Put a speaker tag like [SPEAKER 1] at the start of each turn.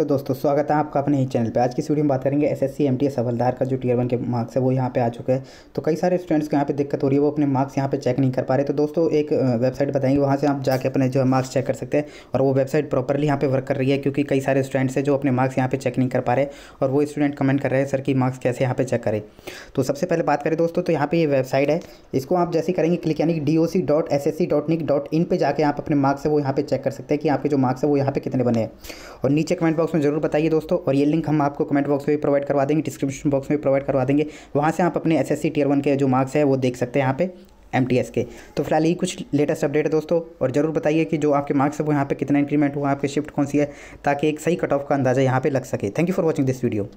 [SPEAKER 1] तो दोस्तों स्वागत है आपका अपने ही चैनल पे आज की वीडियो में बात करेंगे S S C M T S हवलदार का जो टीयर वन के मार्क्स है वो यहाँ पे आ चुके हैं तो कई सारे स्टूडेंट्स को यहाँ पे दिक्कत हो रही है वो अपने मार्क्स यहाँ पे चेक नहीं कर पा रहे तो दोस्तों एक वेबसाइट बताएंगे वहाँ से आप जाके अपने जो है मार्क्स चेक कर सकते हैं और वो वेबसाइट प्रॉपरली यहाँ पर वर्क कर रही है क्योंकि कई सारे स्टूडेंट्स हैं जो अपने मार्क्स यहाँ पे चेक नहीं कर पा रहे और वो स्टूडेंट कमेंट कर रहे हैं सर कि मार्क्स कैसे यहाँ पर चेक करें तो सबसे पहले बात करें दोस्तों तो यहाँ पर ये वेबसाइट है इसको आप जैसे करेंगे क्लिक यानी D O C dot S S C dot nic dot in पर जाकर आप अपने मार्क्स है वो यहाँ पर चेक कर सकते हैं कि आपके जो मार्क्स है वो यहाँ पर कितने बने हैं और नीचे कमेंट बॉक्स बॉक्स में जरूर बताइए दोस्तों और ये लिंक हम आपको कमेंट बॉक्स में भी प्रोवाइड करवा देंगे डिस्क्रिप्शन बॉक्स में भी प्रोवाइड करवा देंगे वहाँ से आप अपने एस एस टीयर वन के जो मार्क्स है वो देख सकते हैं यहाँ पे एम के तो फिलहाल यही कुछ लेटेस्ट अपडेट है दोस्तों और ज़रूर बताइए कि जो आपके मार्क्स है वो यहाँ पे कितना इंक्रीमेंट हुआ आपके शिफ्ट कौन सी है ताकि एक सही कट ऑफ का अंदाज़ा यहाँ पे लग सके thank you for watching this video